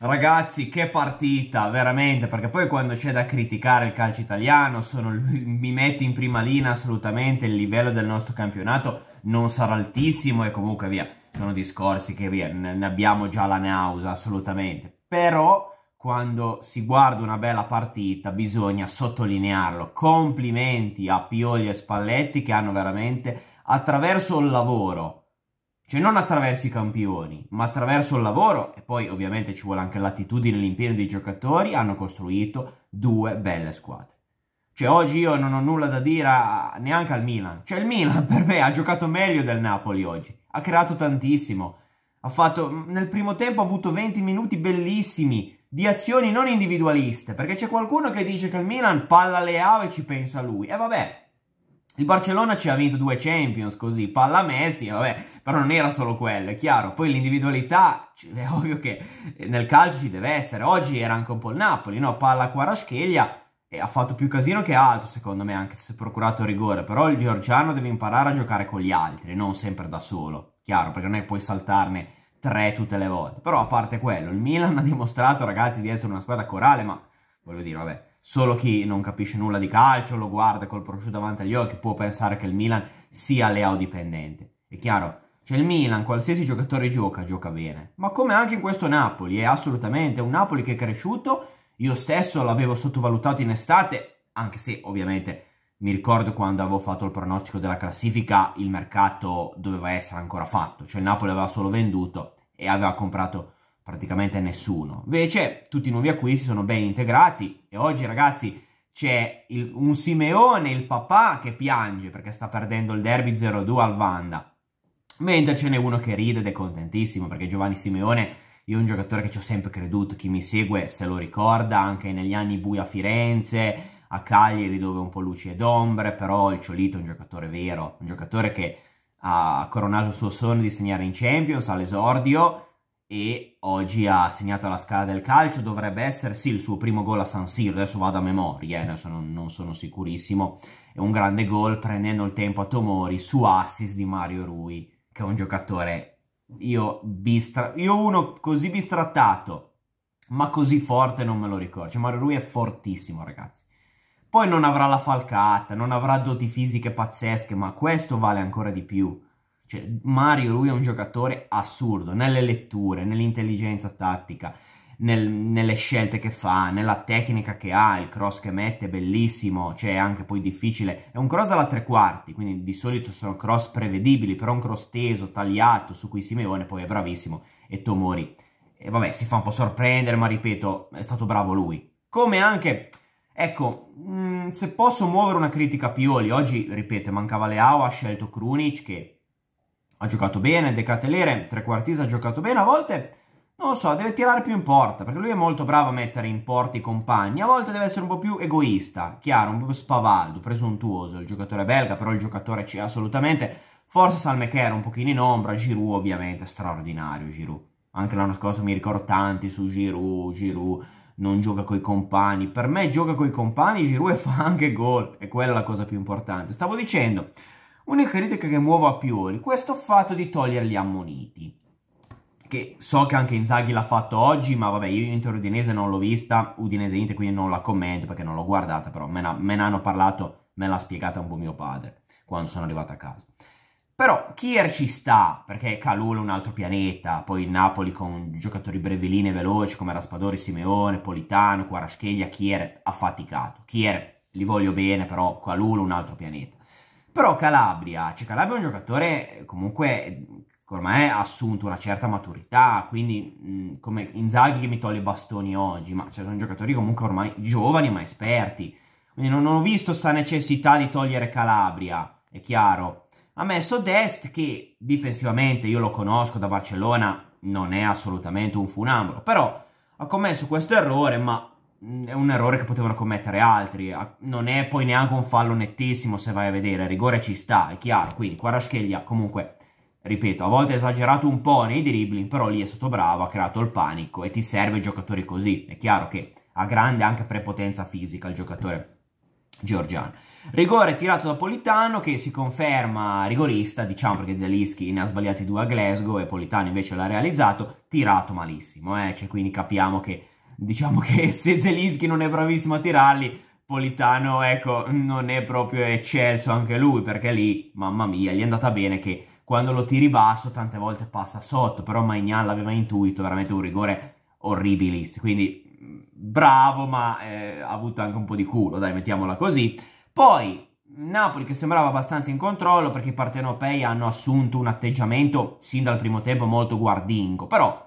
Ragazzi, che partita, veramente, perché poi quando c'è da criticare il calcio italiano, sono, mi metto in prima linea assolutamente, il livello del nostro campionato non sarà altissimo e comunque via, sono discorsi che via, ne abbiamo già la nausea assolutamente, però quando si guarda una bella partita bisogna sottolinearlo, complimenti a Pioli e Spalletti che hanno veramente attraverso il lavoro cioè non attraverso i campioni, ma attraverso il lavoro, e poi ovviamente ci vuole anche l'attitudine e l'impegno dei giocatori, hanno costruito due belle squadre. Cioè oggi io non ho nulla da dire a, neanche al Milan. Cioè il Milan per me ha giocato meglio del Napoli oggi, ha creato tantissimo, ha fatto, nel primo tempo ha avuto 20 minuti bellissimi di azioni non individualiste, perché c'è qualcuno che dice che il Milan palla le ave e ci pensa lui. E vabbè, il Barcellona ci ha vinto due Champions così, palla Messi, vabbè, però non era solo quello, è chiaro. Poi l'individualità, è ovvio che nel calcio ci deve essere. Oggi era anche un po' il Napoli, no? Palla Quarascheglia e ha fatto più casino che altro, secondo me, anche se si è procurato rigore. Però il georgiano deve imparare a giocare con gli altri, non sempre da solo, chiaro, perché non è che puoi saltarne tre tutte le volte. Però a parte quello, il Milan ha dimostrato, ragazzi, di essere una squadra corale, ma voglio dire, vabbè Solo chi non capisce nulla di calcio, lo guarda col prosciutto davanti agli occhi, può pensare che il Milan sia Leao dipendente. È chiaro, c'è cioè, il Milan, qualsiasi giocatore gioca, gioca bene. Ma come anche in questo Napoli, è assolutamente un Napoli che è cresciuto. Io stesso l'avevo sottovalutato in estate, anche se ovviamente mi ricordo quando avevo fatto il pronostico della classifica, il mercato doveva essere ancora fatto. Cioè il Napoli aveva solo venduto e aveva comprato praticamente nessuno. Invece tutti i nuovi acquisti sono ben integrati e oggi ragazzi c'è un Simeone, il papà, che piange perché sta perdendo il derby 0-2 al Vanda. Mentre ce n'è uno che ride ed è contentissimo perché Giovanni Simeone io è un giocatore che ci ho sempre creduto, chi mi segue se lo ricorda anche negli anni bui a Firenze, a Cagliari dove un po' luci ed ombre, però il Ciolito è un giocatore vero, un giocatore che ha coronato il suo sogno di segnare in Champions all'esordio e oggi ha segnato la scala del calcio, dovrebbe essere sì il suo primo gol a San Siro, adesso vado a memoria, eh, adesso non, non sono sicurissimo, è un grande gol prendendo il tempo a Tomori su assist di Mario Rui, che è un giocatore, io, bistra- io uno così bistrattato, ma così forte non me lo ricordo, cioè Mario Rui è fortissimo ragazzi. Poi non avrà la falcata, non avrà doti fisiche pazzesche, ma questo vale ancora di più cioè, Mario lui è un giocatore assurdo nelle letture, nell'intelligenza tattica, nel, nelle scelte che fa, nella tecnica che ha, il cross che mette è bellissimo, cioè è anche poi difficile. È un cross alla tre quarti, quindi di solito sono cross prevedibili, però un cross teso, tagliato, su cui Simeone poi è bravissimo e Tomori. E vabbè, si fa un po' sorprendere, ma ripeto, è stato bravo lui. Come anche, ecco, mh, mm, se posso muovere una critica a Pioli, oggi, ripeto, mancava Leao, ha scelto Krunic che ha giocato bene, Decatelere, trequartista, ha giocato bene, a volte, non lo so, deve tirare più in porta, perché lui è molto bravo a mettere in porta i compagni, a volte deve essere un po' più egoista, chiaro, un po' più spavaldo, presuntuoso, il giocatore belga, però il giocatore c'è assolutamente, forse Salmecher un pochino in ombra, Giroud ovviamente, straordinario Giroud, anche l'anno scorso mi ricordo tanti su Giroud, Giroud non gioca coi compagni, per me gioca coi compagni, Giroud e fa anche gol, e quella è la cosa più importante, stavo dicendo... Unica critica che muovo a Pioli, questo fatto di togliere gli ammoniti. Che so che anche Inzaghi l'ha fatto oggi, ma vabbè, io Inter Udinese non l'ho vista, Udinese Inter quindi non la commento perché non l'ho guardata, però me, ne hanno parlato, me l'ha spiegata un po' mio padre quando sono arrivato a casa. Però Kier ci sta, perché Calula è un altro pianeta, poi Napoli con giocatori brevellini e veloci come Raspadori, Simeone, Politano, Quarascheglia, Kier ha faticato. Kier li voglio bene, però Calula è un altro pianeta. Però Calabria, cioè Calabria è un giocatore comunque ormai ha assunto una certa maturità, quindi mh, come Inzaghi che mi toglie i bastoni oggi, ma cioè, sono giocatori comunque ormai giovani ma esperti. Quindi non, non ho visto questa necessità di togliere Calabria, è chiaro. Ha messo Dest che difensivamente io lo conosco da Barcellona, non è assolutamente un funambolo, però ha commesso questo errore, ma è un errore che potevano commettere altri. Non è poi neanche un fallo nettissimo se vai a vedere. Il rigore ci sta, è chiaro. Quindi Quarascheglia comunque, ripeto, a volte ha esagerato un po' nei dribbling, però lì è stato bravo, ha creato il panico e ti serve giocatori così. È chiaro che ha grande anche prepotenza fisica il giocatore Giorgiano. Rigore tirato da Politano che si conferma rigorista, diciamo perché Zelischi ne ha sbagliati due a Glasgow e Politano invece l'ha realizzato, tirato malissimo, eh? cioè, quindi capiamo che diciamo che se Zelinski non è bravissimo a tirarli, Politano, ecco, non è proprio eccelso anche lui, perché lì, mamma mia, gli è andata bene che quando lo tiri basso tante volte passa sotto, però Magnan l'aveva intuito, veramente un rigore orribilissimo, quindi mm, bravo, ma eh, ha avuto anche un po' di culo, dai, mettiamola così. Poi Napoli che sembrava abbastanza in controllo perché i partenopei hanno assunto un atteggiamento sin dal primo tempo molto guardingo, però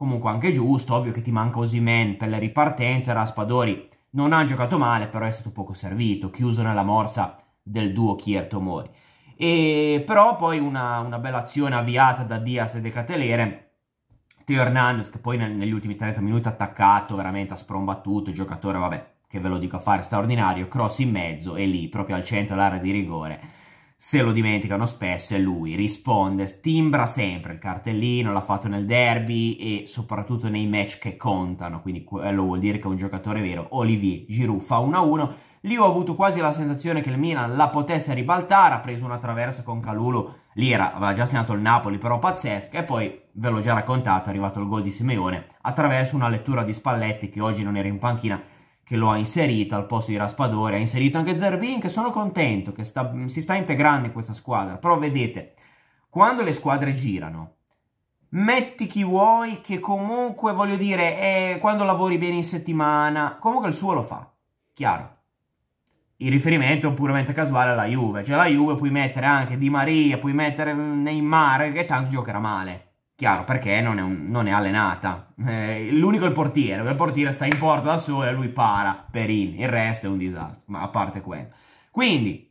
comunque anche giusto, ovvio che ti manca Osimen per le ripartenze, Raspadori non ha giocato male, però è stato poco servito, chiuso nella morsa del duo Kier-Tomori. E però poi una, una, bella azione avviata da Diaz e De Catelere, Teo Hernandez che poi nel, negli ultimi 30 minuti ha attaccato, veramente ha sprombattuto, il giocatore, vabbè, che ve lo dico a fare, straordinario, cross in mezzo e lì, proprio al centro dell'area di rigore, se lo dimenticano spesso è lui, risponde, timbra sempre il cartellino, l'ha fatto nel derby e soprattutto nei match che contano, quindi quello vuol dire che è un giocatore vero. Olivier Giroud fa 1-1, lì ho avuto quasi la sensazione che il Milan la potesse ribaltare, ha preso una traversa con Calulu, lì era, aveva già segnato il Napoli però pazzesca e poi, ve l'ho già raccontato, è arrivato il gol di Simeone attraverso una lettura di Spalletti che oggi non era in panchina, che lo ha inserito al posto di Raspadore, ha inserito anche Zerbin, che sono contento, che sta, si sta integrando in questa squadra. Però vedete, quando le squadre girano, metti chi vuoi, che comunque, voglio dire, è, quando lavori bene in settimana, comunque il suo lo fa, chiaro. Il riferimento è puramente casuale alla Juve, cioè la Juve puoi mettere anche Di Maria, puoi mettere Neymar, che tanto giocherà male Chiaro, perché non è, un, non è allenata. Eh, l'unico è il portiere, il portiere sta in porta da solo e lui para per in. Il resto è un disastro, ma a parte quello. Quindi,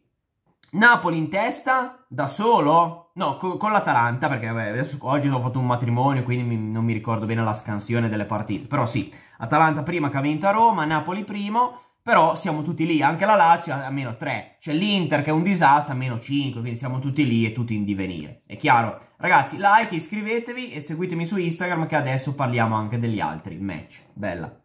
Napoli in testa, da solo? No, co con l'Atalanta, perché vabbè, adesso, oggi ho fatto un matrimonio, quindi mi, non mi ricordo bene la scansione delle partite. Però sì, Atalanta prima che ha vinto a Roma, Napoli primo, però siamo tutti lì, anche la Lazio a meno 3, c'è l'Inter che è un disastro a meno 5, quindi siamo tutti lì e tutti in divenire, è chiaro? Ragazzi, like, iscrivetevi e seguitemi su Instagram che adesso parliamo anche degli altri match, bella!